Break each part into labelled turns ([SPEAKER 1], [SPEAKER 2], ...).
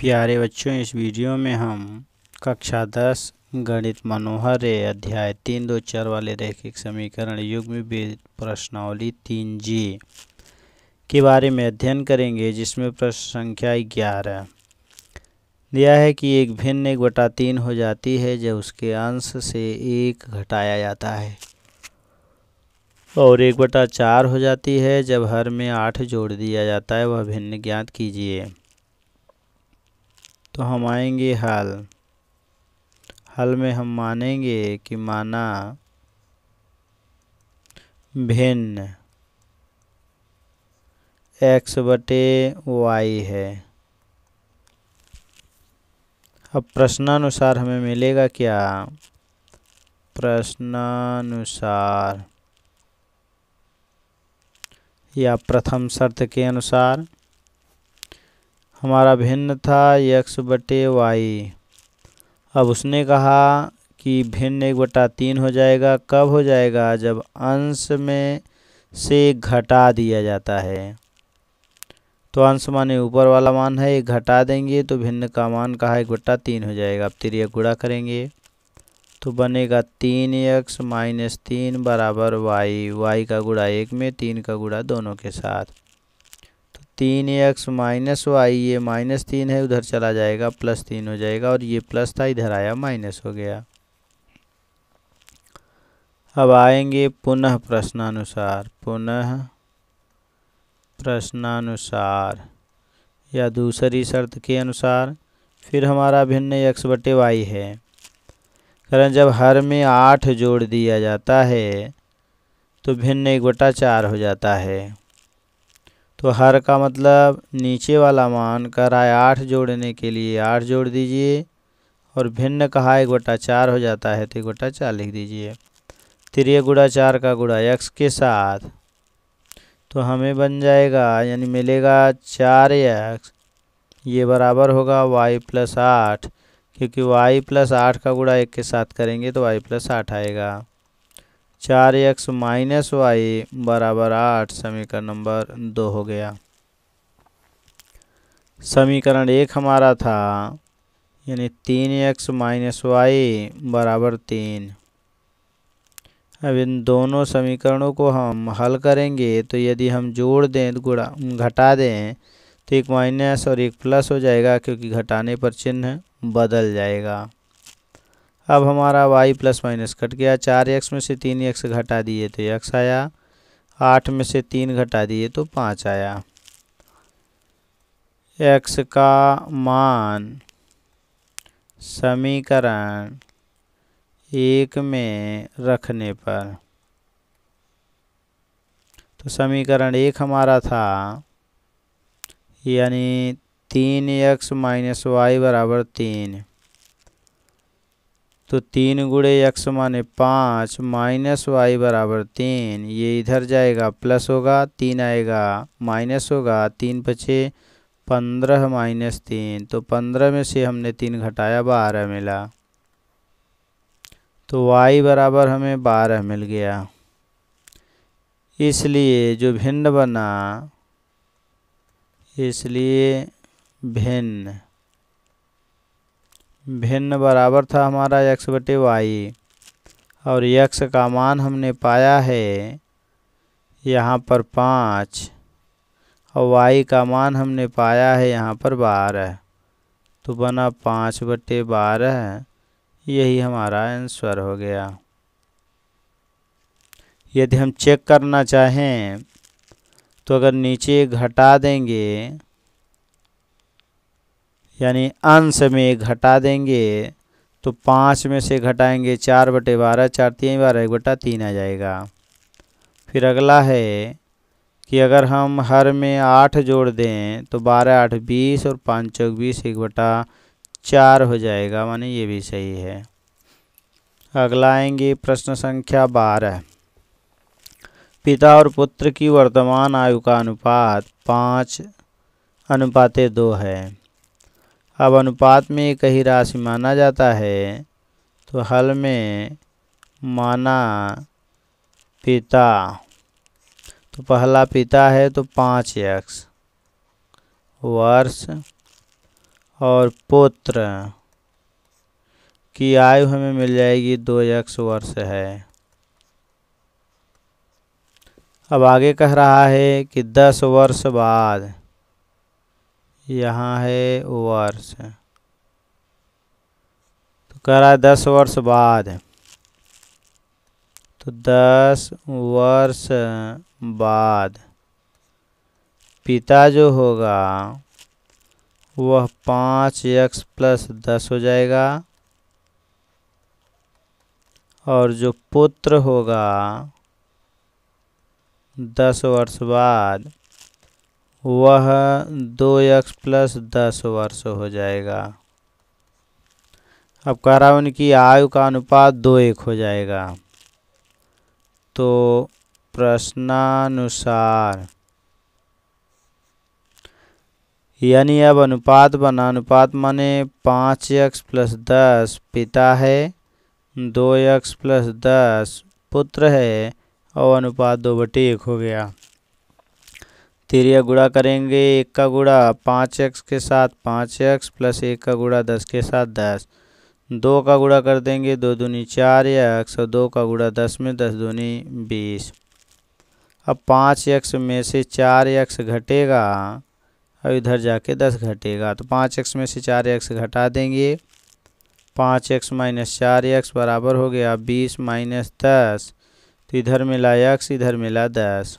[SPEAKER 1] प्यारे बच्चों इस वीडियो में हम कक्षा दस गणित मनोहर अध्याय तीन दो चार वाले रैखिक समीकरण युग्म प्रश्नावली तीन जी के बारे में अध्ययन करेंगे जिसमें प्रश्न संख्या ग्यारह दिया है कि एक भिन्न एक बटा तीन हो जाती है जब उसके अंश से एक घटाया जाता है और एक बटा चार हो जाती है जब हर में आठ जोड़ दिया जाता है वह भिन्न ज्ञात कीजिए तो हम आएंगे हल हल में हम मानेंगे कि माना भिन्न एक्स बटे वाई है अब प्रश्नानुसार हमें मिलेगा क्या प्रश्नानुसार या प्रथम शर्त के अनुसार हमारा भिन्न था यक्स बटे वाई अब उसने कहा कि भिन्न एक बटा तीन हो जाएगा कब हो जाएगा जब अंश में से घटा दिया जाता है तो अंश माने ऊपर वाला मान है ये घटा देंगे तो भिन्न का मान कहा एक बट्टा तीन हो जाएगा अब तिरया गुड़ा करेंगे तो बनेगा तीन एक्स माइनस तीन बराबर वाई वाई का गुड़ा एक में तीन का गुड़ा दोनों के साथ तीन एक्स माइनस वाई ये माइनस तीन है उधर चला जाएगा प्लस तीन हो जाएगा और ये प्लस था इधर आया माइनस हो गया अब आएंगे पुनः प्रश्नानुसार पुनः प्रश्नानुसार या दूसरी शर्त के अनुसार फिर हमारा भिन्न यक्ष बटे वाई है कारण जब हर में आठ जोड़ दिया जाता है तो भिन्न एक बटा चार हो जाता है तो हर का मतलब नीचे वाला मान कराए आठ जोड़ने के लिए आठ जोड़ दीजिए और भिन्न कहा एक गोटा चार हो जाता है तो एक गोटा चार लिख दीजिए त्रिय गुड़ा चार का गुड़ा एक्स के साथ तो हमें बन जाएगा यानी मिलेगा चार एक्स ये बराबर होगा वाई प्लस आठ क्योंकि वाई प्लस आठ का गुड़ा एक के साथ करेंगे तो वाई प्लस आठ आएगा चार एक्स माइनस वाई बराबर आठ समीकरण नंबर दो हो गया समीकरण एक हमारा था यानी तीन एक्स माइनस वाई बराबर तीन अब इन दोनों समीकरणों को हम हल करेंगे तो यदि हम जोड़ दें गुड़ा घटा दें तो एक माइनस और एक प्लस हो जाएगा क्योंकि घटाने पर चिन्ह बदल जाएगा अब हमारा वाई प्लस माइनस कट गया चार एक्स में से तीन एक्स घटा दिए तो एक्स आया आठ में से तीन घटा दिए तो पाँच आया एक्स का मान समीकरण एक में रखने पर तो समीकरण एक हमारा था यानी तीन एक्स माइनस वाई बराबर तीन तो तीन गुड़े एक्स माने पाँच माइनस वाई बराबर तीन ये इधर जाएगा प्लस होगा तीन आएगा माइनस होगा तीन पचे पंद्रह माइनस तीन तो पंद्रह में से हमने तीन घटाया बारह मिला तो y बराबर हमें बारह मिल गया इसलिए जो भिन्न बना इसलिए भिन्न भिन्न बराबर था हमारा एक्स बटे वाई और यक्स का मान हमने पाया है यहाँ पर पाँच और वाई का मान हमने पाया है यहाँ पर बारह तो बना पाँच बटे बारह यही हमारा आंसर हो गया यदि हम चेक करना चाहें तो अगर नीचे घटा देंगे यानी अंश में घटा देंगे तो पाँच में से घटाएंगे चार बटे बारह चार तीन बारह एक बटा तीन आ जाएगा फिर अगला है कि अगर हम हर में आठ जोड़ दें तो बारह आठ बीस और पाँच चौक बीस एक बटा चार हो जाएगा माने ये भी सही है अगला आएंगे प्रश्न संख्या बारह पिता और पुत्र की वर्तमान आयु का अनुपात पाँच अनुपात दो है अब अनुपात में एक ही राशि माना जाता है तो हल में माना पिता तो पहला पिता है तो पाँच एक्स वर्ष और पुत्र की आयु हमें मिल जाएगी दो एक्स वर्ष है अब आगे कह रहा है कि दस वर्ष बाद यहाँ है वर्ष तो कह रहा है दस वर्ष बाद तो दस वर्ष बाद पिता जो होगा वह पाँच एक्स प्लस दस हो जाएगा और जो पुत्र होगा दस वर्ष बाद वह दो एक्स प्लस दस वर्ष हो जाएगा अब कह रहा उनकी आयु का अनुपात दो एक हो जाएगा तो प्रश्नानुसार यानी अब अनुपात बना अनुपात माने पाँच एक्स प्लस दस पिता है दो एक्स प्लस दस पुत्र है और अनुपात दो बटे एक हो गया तिरया गुड़ा करेंगे एक का गुड़ा पाँच एक्स के साथ पाँच एक्स प्लस एक का गुड़ा दस के साथ दस दो का गुड़ा कर देंगे दो दूनी चार एक्स और दो का गुड़ा दस में दस दूनी बीस अब पाँच एक्स में से चार एक्स घटेगा अब इधर जाके दस घटेगा तो पाँच एक्स में से चार एक्स घटा देंगे पाँच एक्स माइनस चार एक्स बराबर हो गया बीस माइनस दस तो इधर मिला एक्स इधर मिला दस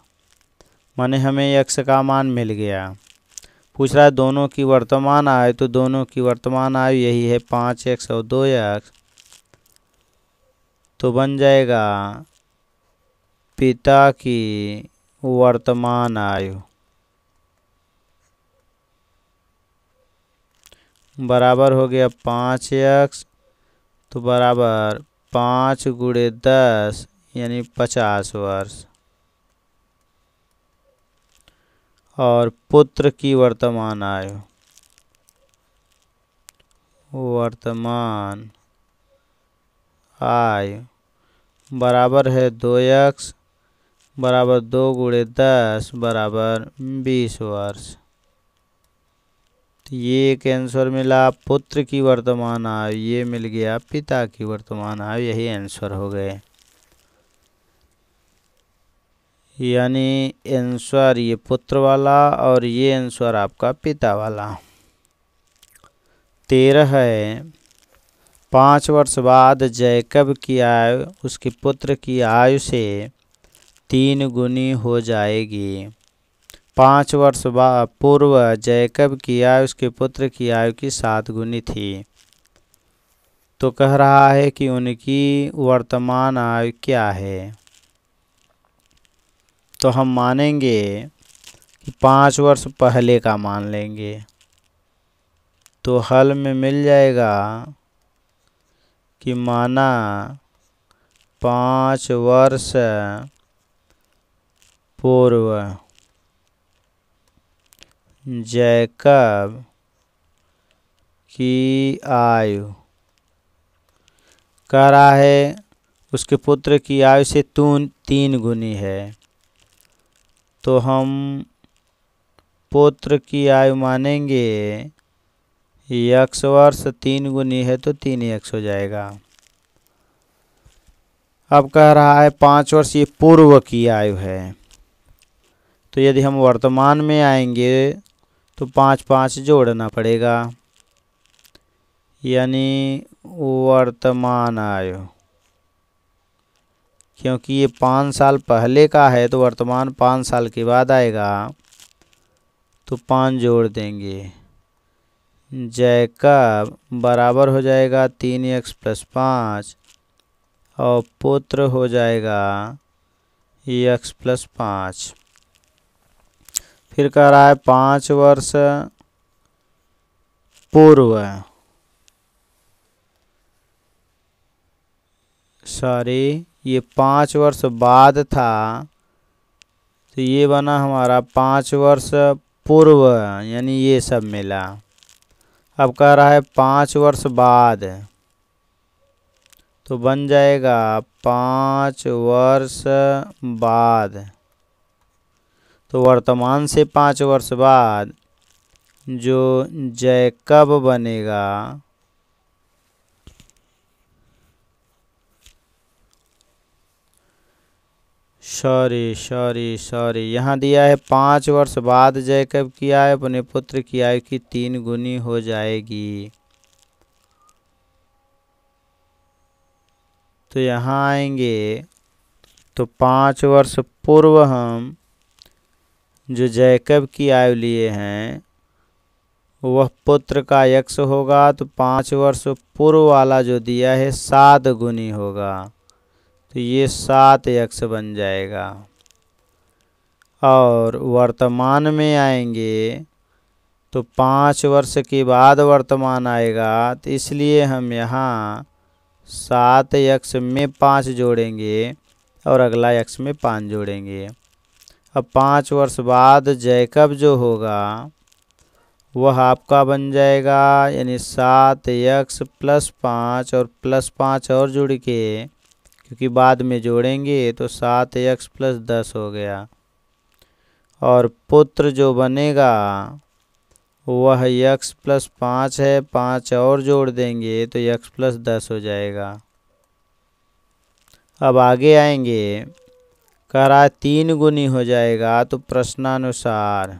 [SPEAKER 1] माने हमें यक्ष का मान मिल गया पूछ रहा है दोनों की वर्तमान आयु तो दोनों की वर्तमान आयु यही है पाँच एक सौ दो यक्ष तो बन जाएगा पिता की वर्तमान आयु बराबर हो गया पाँच यक्ष तो बराबर पाँच गुड़े दस यानी पचास वर्ष और पुत्र की वर्तमान आयु वर्तमान आय बराबर है दो एक्स बराबर दो गुड़े दस बराबर बीस वर्ष तो ये एक आंसर मिला पुत्र की वर्तमान आयु ये मिल गया पिता की वर्तमान आयु यही आंसर हो गए यानी एंसर ये पुत्र वाला और ये एंसर आपका पिता वाला तेरह है पाँच वर्ष बाद जैकब की आयु उसके पुत्र की आयु से तीन गुनी हो जाएगी पाँच वर्ष पूर्व जैकब की आयु उसके पुत्र की आयु की सात गुनी थी तो कह रहा है कि उनकी वर्तमान आयु क्या है तो हम मानेंगे कि पाँच वर्ष पहले का मान लेंगे तो हल में मिल जाएगा कि माना पाँच वर्ष पूर्व जैकब की आयु कह रहा है उसके पुत्र की आयु से तू तीन गुनी है तो हम पुत्र की आयु मानेंगे यक्ष वर्ष तीन गुनी है तो तीन यक्ष हो जाएगा अब कह रहा है पाँच वर्ष ये पूर्व की आयु है तो यदि हम वर्तमान में आएंगे तो पाँच पाँच जोड़ना पड़ेगा यानी वर्तमान आयु क्योंकि ये पाँच साल पहले का है तो वर्तमान पाँच साल के बाद आएगा तो पाँच जोड़ देंगे जैकब बराबर हो जाएगा तीन एक्स प्लस पाँच और पुत्र हो जाएगा एक्स प्लस पाँच फिर कह रहा है पाँच वर्ष पूर्व सॉरी ये पाँच वर्ष बाद था तो ये बना हमारा पाँच वर्ष पूर्व यानी ये सब मिला अब कह रहा है पाँच वर्ष बाद तो बन जाएगा पाँच वर्ष बाद तो वर्तमान से पाँच वर्ष बाद जो जैकब बनेगा सॉरी सॉरी सॉरी यहाँ दिया है पाँच वर्ष बाद जैकब की आय अपने पुत्र की आयु की तीन गुनी हो जाएगी तो यहाँ आएंगे तो पाँच वर्ष पूर्व हम जो जैकब की आयु लिए हैं वह पुत्र का यक्ष होगा तो पाँच वर्ष पूर्व वाला जो दिया है सात गुनी होगा तो ये सात यक्ष बन जाएगा और वर्तमान में आएंगे तो पाँच वर्ष के बाद वर्तमान आएगा तो इसलिए हम यहाँ सात यक्ष में पाँच जोड़ेंगे और अगला यक्ष में पाँच जोड़ेंगे अब पाँच वर्ष बाद जैकब जो होगा वह आपका बन जाएगा यानी सात यक्ष प्लस पाँच और प्लस पाँच और जुड़ के क्योंकि बाद में जोड़ेंगे तो सात एक्स प्लस दस हो गया और पुत्र जो बनेगा वह यक्स प्लस पाँच है पाँच और जोड़ देंगे तो यक्स प्लस दस हो जाएगा अब आगे आएंगे कह रहा तीन गुनी हो जाएगा तो प्रश्नानुसार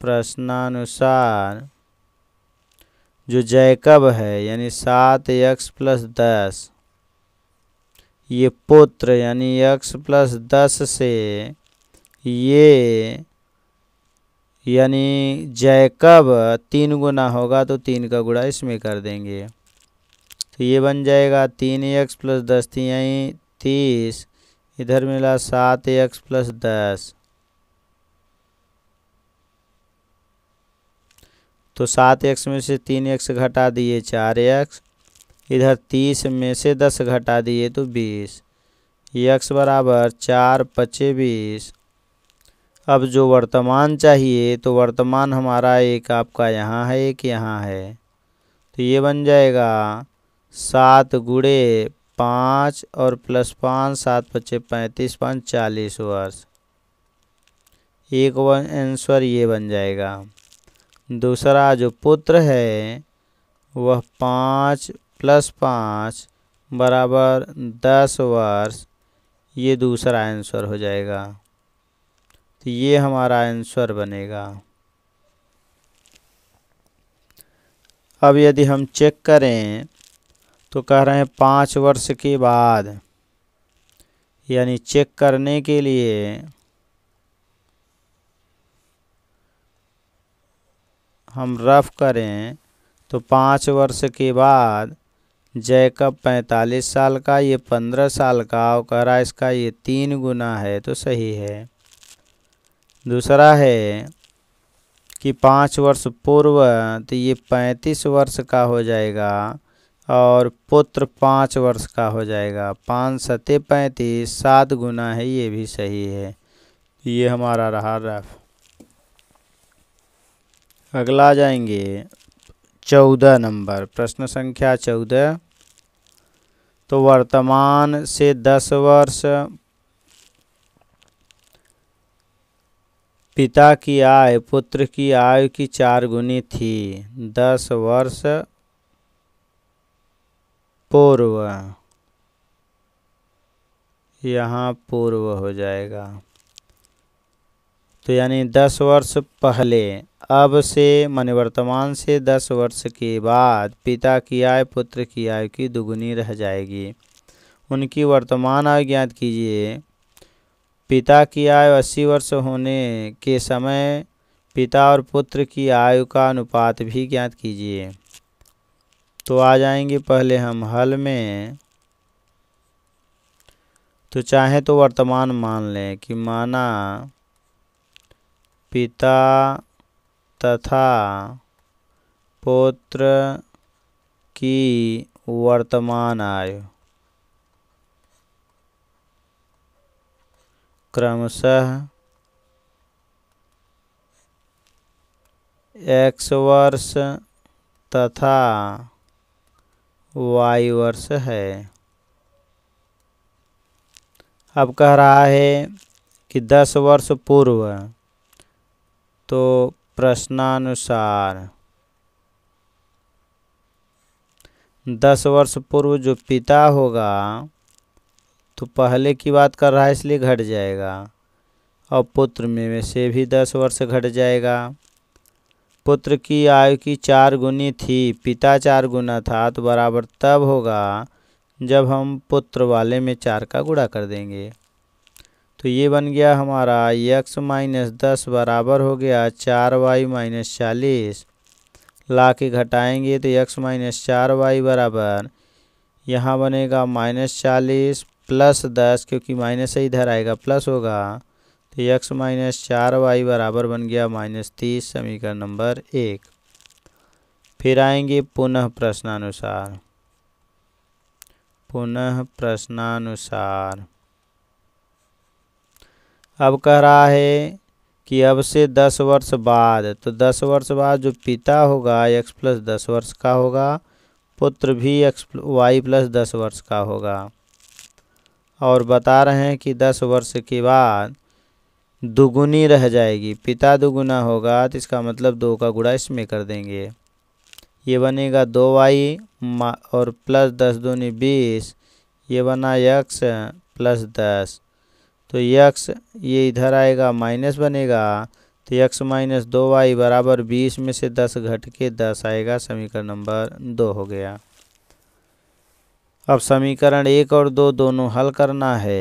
[SPEAKER 1] प्रश्नानुसार जो जैकब है यानी सात एक्स प्लस दस ये पुत्र यानी यक्ष प्लस दस से ये यानी जैकब तीन गुना होगा तो तीन का गुणा इसमें कर देंगे तो ये बन जाएगा तीन एक्स प्लस दस थी यहीं तीस इधर मिला सात एक्स प्लस दस तो सात एक्स में से तीन एक्स घटा दिए चार एक्स इधर तीस में से दस घटा दिए तो बीस यक्स बराबर चार पचे बीस अब जो वर्तमान चाहिए तो वर्तमान हमारा एक आपका यहाँ है एक यहाँ है तो ये बन जाएगा सात गुड़े पाँच और प्लस पाँच सात पच्चे पैंतीस पाँच चालीस वर्ष एक आंसर ये बन जाएगा दूसरा जो पुत्र है वह पाँच प्लस पाँच बराबर दस वर्ष ये दूसरा आंसर हो जाएगा तो ये हमारा आंसर बनेगा अब यदि हम चेक करें तो कह रहे हैं पाँच वर्ष के बाद यानी चेक करने के लिए हम रफ करें तो पाँच वर्ष के बाद जैकब पैंतालीस साल का ये पंद्रह साल का ओकरा इसका ये तीन गुना है तो सही है दूसरा है कि पाँच वर्ष पूर्व तो ये पैंतीस वर्ष का हो जाएगा और पुत्र पाँच वर्ष का हो जाएगा पाँच सते पैंतीस सात गुना है ये भी सही है ये हमारा रहा रफ अगला जाएंगे चौदह नंबर प्रश्न संख्या चौदह तो वर्तमान से दस वर्ष पिता की आय पुत्र की आयु की चार गुनी थी दस वर्ष पूर्व यहाँ पूर्व हो जाएगा तो यानी दस वर्ष पहले अब से मान वर्तमान से दस वर्ष के बाद पिता की आय पुत्र की आय की दुगुनी रह जाएगी उनकी वर्तमान आय ज्ञात कीजिए पिता की आयु अस्सी वर्ष होने के समय पिता और पुत्र की आयु का अनुपात भी ज्ञात कीजिए तो आ जाएंगे पहले हम हल में तो चाहे तो वर्तमान मान लें कि माना पिता तथा पुत्र की वर्तमान आयु क्रमशः एक्स वर्ष तथा वाई वर्ष है अब कह रहा है कि दस वर्ष पूर्व तो प्रश्नानुसार दस वर्ष पूर्व जो पिता होगा तो पहले की बात कर रहा है इसलिए घट जाएगा और पुत्र में, से भी दस वर्ष घट जाएगा पुत्र की आयु की चार गुनी थी पिता चार गुना था तो बराबर तब होगा जब हम पुत्र वाले में चार का गुणा कर देंगे तो ये बन गया हमारा एक माइनस दस बराबर हो गया चार वाई माइनस चालीस ला के घटाएँगे तो एक माइनस चार वाई बराबर यहाँ बनेगा माइनस चालीस प्लस दस क्योंकि माइनस से इधर आएगा प्लस होगा तो एक्स माइनस चार वाई बराबर बन गया माइनस तीस समीकरण नंबर एक फिर आएंगे पुनः प्रश्नानुसार पुनः प्रश्नानुसार अब कह रहा है कि अब से दस वर्ष बाद तो दस वर्ष बाद जो पिता होगा एक्स प्लस दस वर्ष का होगा पुत्र भी एक्स वाई प्लस दस वर्ष का होगा और बता रहे हैं कि दस वर्ष के बाद दुगुनी रह जाएगी पिता दुगुना होगा तो इसका मतलब दो का गुड़ा इसमें कर देंगे ये बनेगा दो वाई और प्लस दस दूनी बीस ये बना एक्स प्लस दस तो यक्स ये इधर आएगा माइनस बनेगा तो यक्स माइनस दो वाई बराबर बीस में से दस घट के दस आएगा समीकरण नंबर दो हो गया अब समीकरण एक और दो दोनों हल करना है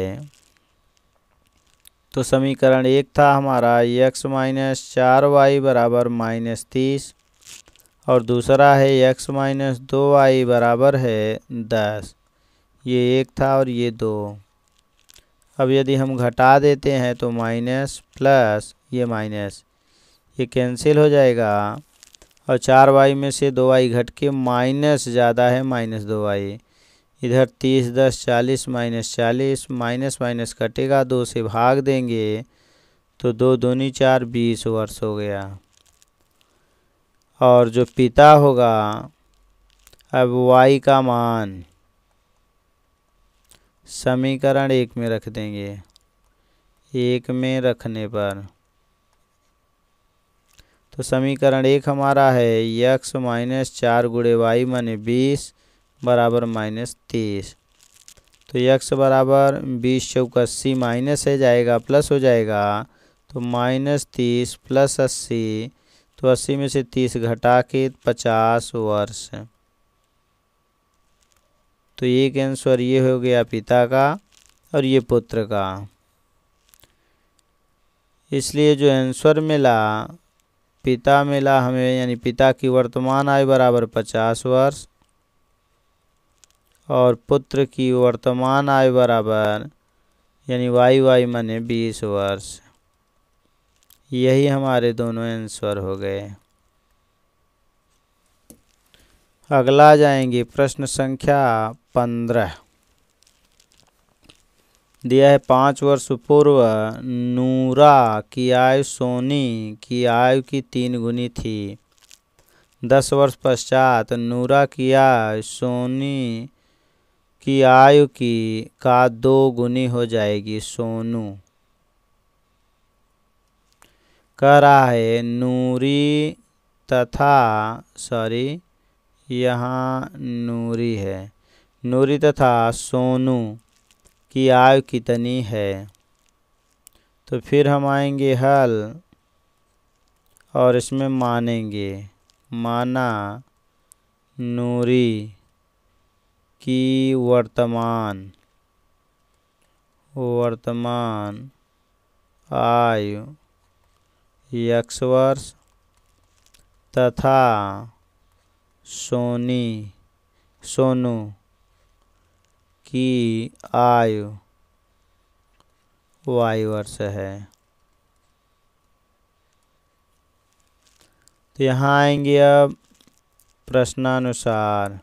[SPEAKER 1] तो समीकरण एक था हमारा यक्स माइनस चार वाई बराबर माइनस तीस और दूसरा है यक्स माइनस दो वाई बराबर है दस ये एक था और ये दो अब यदि हम घटा देते हैं तो माइनस प्लस ये माइनस ये कैंसिल हो जाएगा और चार वाई में से दो वाई घट के माइनस ज़्यादा है माइनस दो वाई इधर तीस दस चालीस माइनस चालीस माइनस माइनस कटेगा दो से भाग देंगे तो दो दूनी चार बीस वर्ष हो गया और जो पिता होगा अब वाई का मान समीकरण एक में रख देंगे एक में रखने पर तो समीकरण एक हमारा है यक्स माइनस चार गुड़े वाई मन बीस बराबर माइनस तीस तो यक्स बराबर बीस चौक अस्सी माइनस है जाएगा प्लस हो जाएगा तो माइनस तीस प्लस अस्सी तो अस्सी में से तीस घटा के पचास वर्ष तो एक आंसर ये हो गया पिता का और ये पुत्र का इसलिए जो आंसर मिला पिता मिला हमें यानी पिता की वर्तमान आयु बराबर पचास वर्ष और पुत्र की वर्तमान आयु बराबर यानी वायु वायु माने बीस वर्ष यही हमारे दोनों आंसर हो गए अगला जाएंगे प्रश्न संख्या पंद्रह दिया है पाँच वर्ष पूर्व नूरा की आयु सोनी की आयु की तीन गुनी थी दस वर्ष पश्चात नूरा की आयु सोनी की आयु की का दो गुनी हो जाएगी सोनू कह रहा है नूरी तथा सॉरी यहाँ नूरी है नूरी तथा सोनू की आयु कितनी है तो फिर हम आएंगे हल और इसमें मानेंगे माना नूरी की वर्तमान वर्तमान आयु यक्ष वर्ष तथा सोनी सोनू की आयु वायु वर्ष है तो यहाँ आएंगे अब प्रश्नानुसार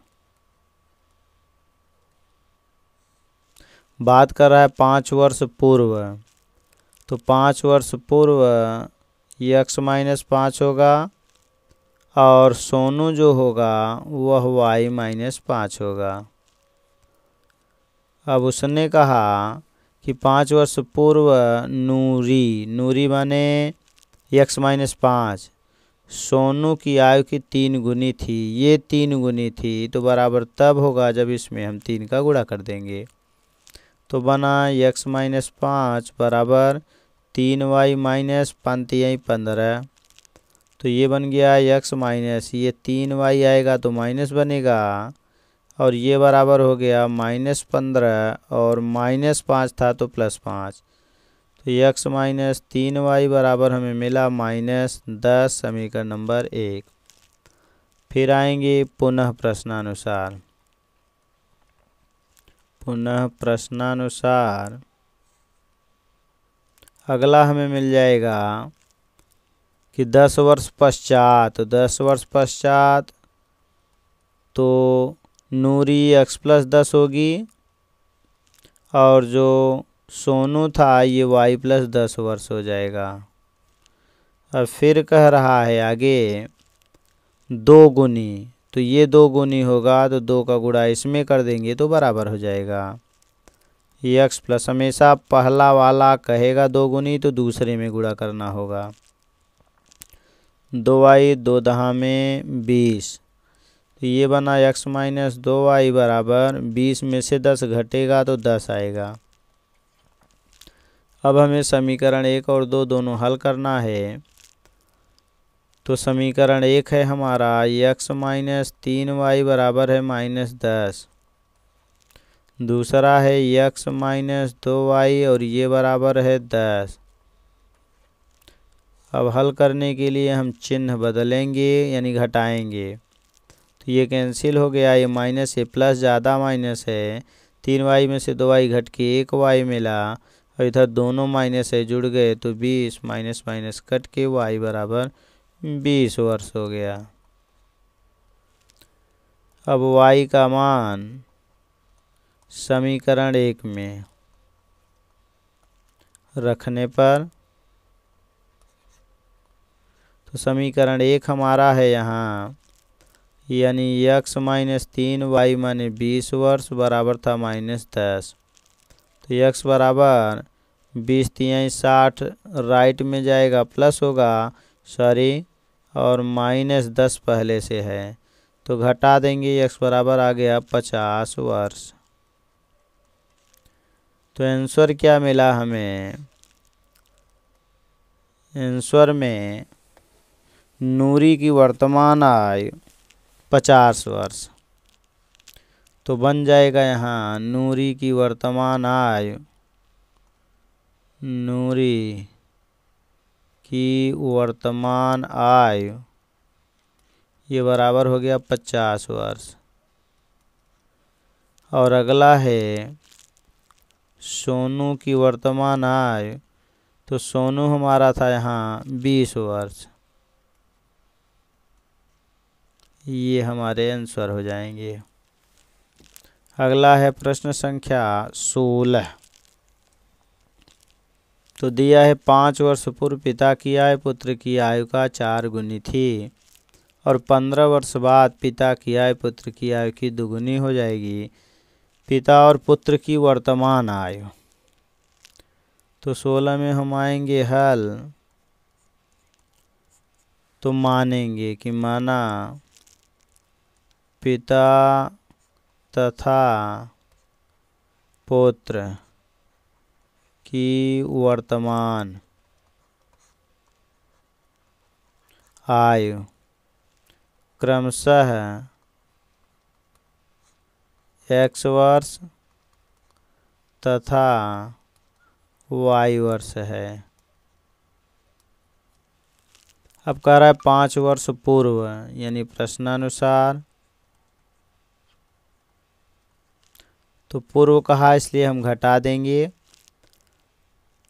[SPEAKER 1] बात कर रहा है पाँच वर्ष पूर्व तो पाँच वर्ष पूर्व यक्स माइनस पाँच होगा और सोनू जो होगा वह वाई माइनस पाँच होगा अब उसने कहा कि पाँच वर्ष पूर्व नूरी नूरी माने यक्स माइनस पाँच सोनू की आयु की तीन गुनी थी ये तीन गुनी थी तो बराबर तब होगा जब इसमें हम तीन का गुणा कर देंगे तो बना यक्स माइनस पाँच बराबर तीन वाई माइनस पंत यही पंद्रह तो ये बन गया एक्स माइनस ये तीन वाई आएगा तो माइनस बनेगा और ये बराबर हो गया माइनस पंद्रह और माइनस पाँच था तो प्लस पाँच तो यक्स माइनस तीन वाई बराबर हमें मिला माइनस दस समीकरण नंबर एक फिर आएंगे पुनः प्रश्नानुसार पुनः प्रश्नानुसार अगला हमें मिल जाएगा कि दस वर्ष पश्चात दस वर्ष पश्चात तो नूरी एक्स प्लस दस होगी और जो सोनू था ये वाई प्लस दस वर्ष हो जाएगा और फिर कह रहा है आगे दो गुनी तो ये दो गुनी होगा तो दो का गुड़ा इसमें कर देंगे तो बराबर हो जाएगा ये एक्स प्लस हमेशा पहला वाला कहेगा दो गुनी तो दूसरे में गुड़ा करना होगा दो आई दो दहा में बीस तो ये बना एक्स माइनस दो आई बराबर बीस में से दस घटेगा तो दस आएगा अब हमें समीकरण एक और दो दोनों हल करना है तो समीकरण एक है हमारा एक्स माइनस तीन वाई बराबर है माइनस दस दूसरा है एक्स माइनस दो वाई और ये बराबर है दस अब हल करने के लिए हम चिन्ह बदलेंगे यानी घटाएंगे तो ये कैंसिल हो गया ये माइनस है प्लस ज़्यादा माइनस है तीन वाई में से दो वाई घट के एक वाई मिला और इधर दोनों माइनस है जुड़ गए तो बीस माइनस माइनस कट के वाई बराबर बीस वर्ष हो गया अब वाई का मान समीकरण एक में रखने पर तो समीकरण एक हमारा है यहाँ यानी यक्स माइनस तीन वाई माने बीस वर्ष बराबर था माइनस दस तो यक्स बराबर बीस तिहाई साठ राइट में जाएगा प्लस होगा सॉरी और माइनस दस पहले से है तो घटा देंगे यक्स बराबर आ गया पचास वर्ष तो आंसर क्या मिला हमें आंसर में नूरी की वर्तमान आयु पचास वर्ष तो बन जाएगा यहाँ नूरी की वर्तमान आयु नूरी की वर्तमान आयु ये बराबर हो गया पचास वर्ष और अगला है सोनू की वर्तमान आयु तो सोनू हमारा था यहाँ बीस वर्ष ये हमारे आंसर हो जाएंगे अगला है प्रश्न संख्या सोलह तो दिया है पाँच वर्ष पूर्व पिता की आय पुत्र की आयु का चार गुनी थी और पंद्रह वर्ष बाद पिता की आय पुत्र की आयु की दुगुनी हो जाएगी पिता और पुत्र की वर्तमान आयु तो सोलह में हम आएंगे हल तो मानेंगे कि माना पिता तथा पुत्र की वर्तमान आयु क्रमशः एक्स वर्ष तथा वाई वर्ष है अब कह रहा है पाँच वर्ष पूर्व यानी प्रश्नानुसार तो पूर्व कहा इसलिए हम घटा देंगे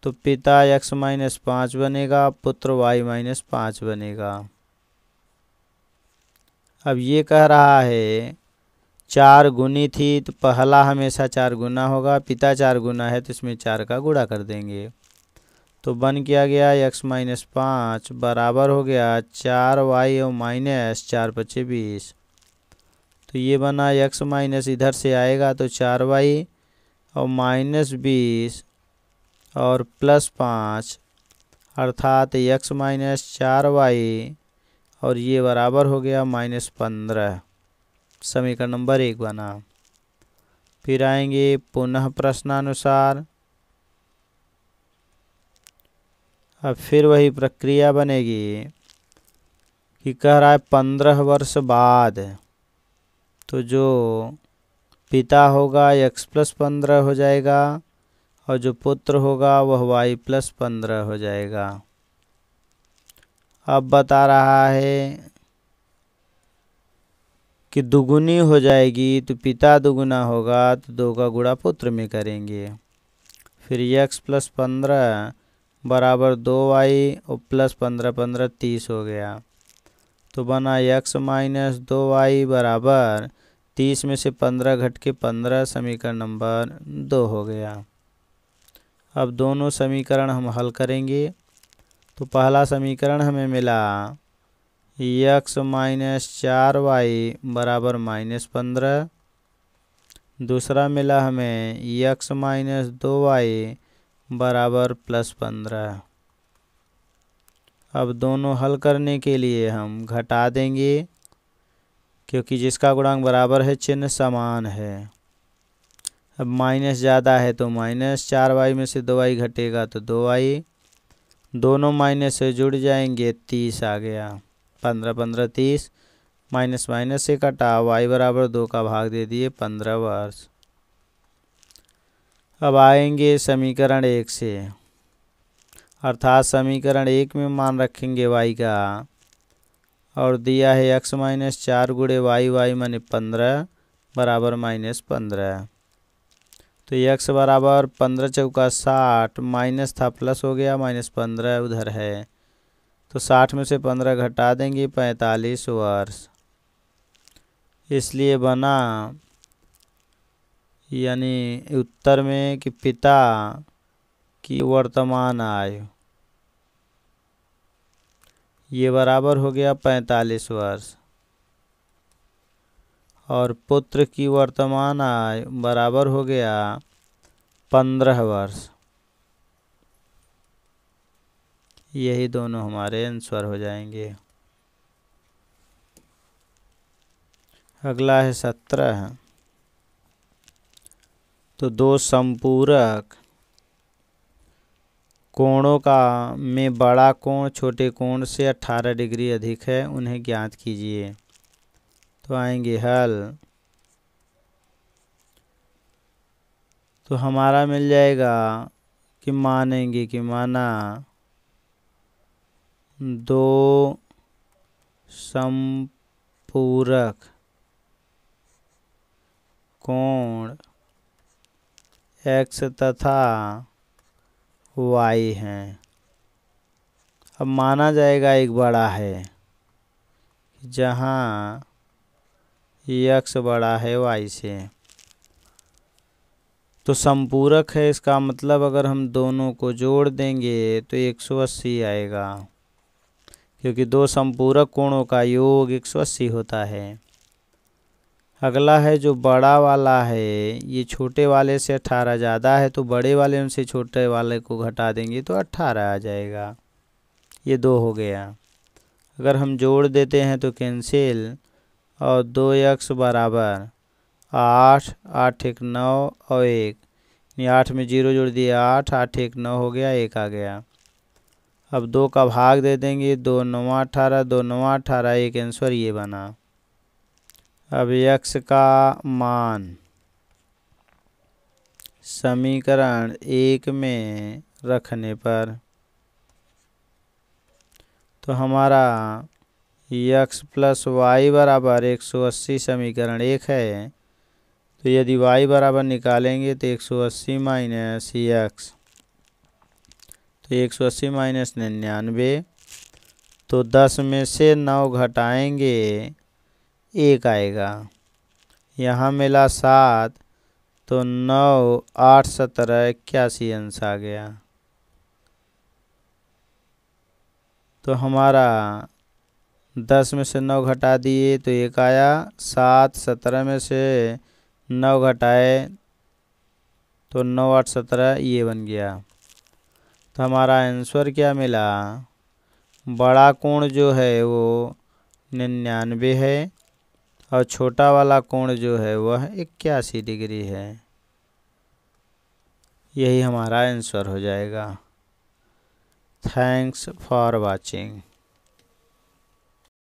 [SPEAKER 1] तो पिता एक्स माइनस पाँच बनेगा पुत्र वाई माइनस पाँच बनेगा अब ये कह रहा है चार गुनी थी तो पहला हमेशा चार गुना होगा पिता चार गुना है तो इसमें चार का गुणा कर देंगे तो बन किया गया एक्स माइनस पाँच बराबर हो गया चार वाई और माइनस चार पच्चीस बीस तो ये बना एक्स माइनस इधर से आएगा तो चार वाई और माइनस बीस और प्लस पाँच अर्थात एक्स माइनस चार वाई और ये बराबर हो गया माइनस पंद्रह समीकरण नंबर एक बना फिर आएंगे पुनः प्रश्नानुसार अब फिर वही प्रक्रिया बनेगी कि कह रहा है पंद्रह वर्ष बाद तो जो पिता होगा एक्स प्लस पंद्रह हो जाएगा और जो पुत्र होगा वह वाई प्लस पंद्रह हो जाएगा अब बता रहा है कि दुगुनी हो जाएगी तो पिता दुगुना होगा तो दो का गुड़ा पुत्र में करेंगे फिर एक्स प्लस पंद्रह बराबर दो वाई और प्लस पंद्रह पंद्रह तीस हो गया तो बना एक्स माइनस दो वाई बराबर तीस में से पंद्रह घट के पंद्रह समीकरण नंबर दो हो गया अब दोनों समीकरण हम हल करेंगे तो पहला समीकरण हमें मिला एक्स माइनस चार वाई बराबर माइनस पंद्रह दूसरा मिला हमें एक्स माइनस दो वाई बराबर प्लस पंद्रह अब दोनों हल करने के लिए हम घटा देंगे क्योंकि जिसका गुणांक बराबर है चिन्ह समान है अब माइनस ज़्यादा है तो माइनस चार वाई में से दो वाई घटेगा तो दो वाई दोनों माइनस से जुड़ जाएंगे तीस आ गया पंद्रह पंद्रह तीस माइनस माइनस से कटा वाई बराबर दो का भाग दे दिए पंद्रह वर्ष अब आएंगे समीकरण एक से अर्थात समीकरण एक में मान रखेंगे वाई का और दिया है एक्स माइनस चार गुड़े वाई वाई मान पंद्रह बराबर माइनस पंद्रह तो एक्स बराबर पंद्रह चौका साठ माइनस था प्लस हो गया माइनस पंद्रह उधर है तो साठ में से पंद्रह घटा देंगे पैंतालीस वर्ष इसलिए बना यानी उत्तर में कि पिता की वर्तमान आयु ये बराबर हो गया पैंतालीस वर्ष और पुत्र की वर्तमान आय बराबर हो गया पंद्रह वर्ष यही दोनों हमारे आंसर हो जाएंगे अगला है सत्रह तो दो संपूरक कोणों का में बड़ा कोण छोटे कोण से 18 डिग्री अधिक है उन्हें ज्ञात कीजिए तो आएंगे हल तो हमारा मिल जाएगा कि मानेंगे कि माना दो संपूरक कोण एक्स तथा वाई हैं अब माना जाएगा एक बड़ा है जहाँ यक्स बड़ा है वाई से तो संपूरक है इसका मतलब अगर हम दोनों को जोड़ देंगे तो 180 आएगा क्योंकि दो संपूरक कोणों का योग 180 होता है अगला है जो बड़ा वाला है ये छोटे वाले से अट्ठारह ज़्यादा है तो बड़े वाले उनसे छोटे वाले को घटा देंगे तो अट्ठारह आ जाएगा ये दो हो गया अगर हम जोड़ देते हैं तो कैंसिल और दो यक्स बराबर आठ आठ एक नौ और एक यानी आठ में जीरो जोड़ दिया आठ आठ एक नौ हो गया एक आ गया अब दो का भाग दे देंगे दो नौ अठारह दो नौ अठारह एक आंसर ये बना अब यक्ष का मान समीकरण एक में रखने पर तो हमारा यक्स प्लस वाई बराबर एक सौ अस्सी समीकरण एक है तो यदि वाई बराबर निकालेंगे तो एक सौ अस्सी माइनस यक्स तो एक सौ अस्सी माइनस निन्यानवे तो दस में से नौ घटाएंगे एक आएगा यहाँ मिला सात तो नौ आठ सत्रह इक्यासी अंश आ गया तो हमारा दस में से नौ घटा दिए तो एक आया सात सत्रह में से नौ घटाए तो नौ आठ सत्रह ये बन गया तो हमारा आंसर क्या मिला बड़ा कोण जो है वो निन्यानवे है और छोटा वाला कोण जो है वह इक्यासी डिग्री है यही हमारा आंसर हो जाएगा थैंक्स फॉर वाचिंग